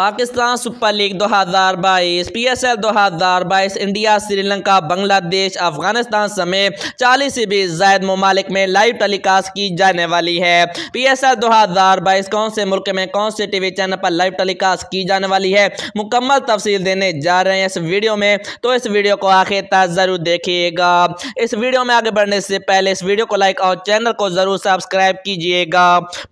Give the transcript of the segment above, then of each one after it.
Pakistan super league 2022, हजार बाईस India Sri Lanka Bangladesh Afghanistan समेत चालीस से भी जायद ममालिक में लाइव टेलीकास्ट की जाने वाली है हज़ार बाईस कौन से मुल्क में कौन से वी चैनल पर लाइव टेलीकास्ट की जाने वाली है मुकम्मल तफसील देने जा रहे हैं इस वीडियो में तो इस वीडियो को आखिर तक ज़रूर देखिएगा इस वीडियो में आगे बढ़ने से पहले इस वीडियो को लाइक और चैनल को ज़रूर सब्सक्राइब कीजिएगा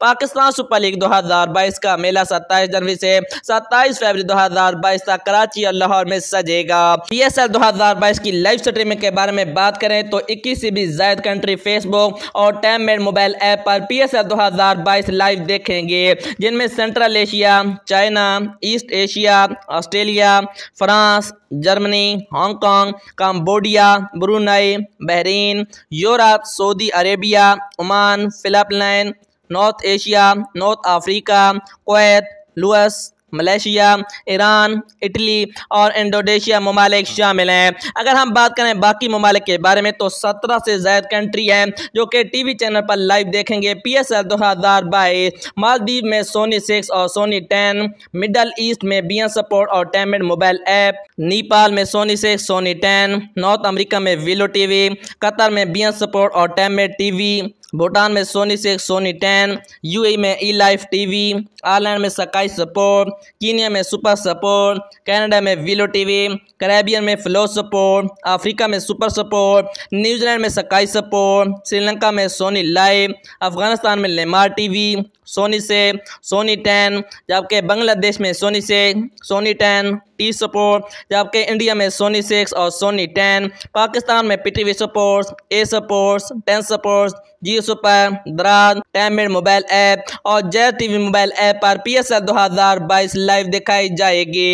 पाकिस्तान सुपर लीग दो हजार बाईस का मेला सत्ताईस जनवरी से सत्ताईस फरवरी दो हजार बाईस तक कराची और लाहौर में सजेगा पी एस एल दो हजार बाईस की लाइव स्ट्रीमिंग के बारे में बात करें तो इक्कीस से भी जायद कंट्री फेसबुक और टैम मेड मोबाइल ऐप पर पी एस एल दो हजार बाईस लाइव देखेंगे जिनमें central Asia China east Asia Australia France Germany Hong Kong Cambodia Brunei Bahrain Europe Saudi Arabia Oman Philippine north Asia north Africa कोत लुअस Malaysia Iran Italy और Indonesia ममालिक शामिल हैं अगर हम बात करें बाकी ममालिक के बारे में तो सत्रह से ज़ायद कंट्री हैं जो कि टी वी चैनल पर लाइव देखेंगे पी एस एल दो हज़ार बाईस मालदीव में सोनी सिक्स और सोनी टेन मिडल ईस्ट में बी एन सपोर्ट और टैमेड मोबाइल ऐप नेपाल में Sony six Sony ten north America में विलो टी वी कतर में बी एन सपोर्ट और टैमेड टी वी भूटान में Sony six Sony ten UAE में ई लाइफ वी आयरलैंड में सकाई सपोर्ट कीनिया में सुपर सपोर्ट कनाडा में विलो टीवी कैरेबियन में फ्लो सपोर्ट अफ्रीका में सुपर सपोर्ट न्यूजीलैंड में सकाई सपोर्ट श्रीलंका में सोनी लाइव अफगानिस्तान में लेमार टीवी सोनी से सोनी टेन जबकि बांग्लादेश में सोनी से सोनी टेन टी सपोर्ट जबकि इंडिया में सोनी सिक्स और सोनी टेन पाकिस्तान में P T V sports A sports ten sports Geo super Daraz Tapmad mobile app और जय वी मोबाइल ऐप पर पी एस एल दो हजार बाईस लाइव दिखाई जाएगी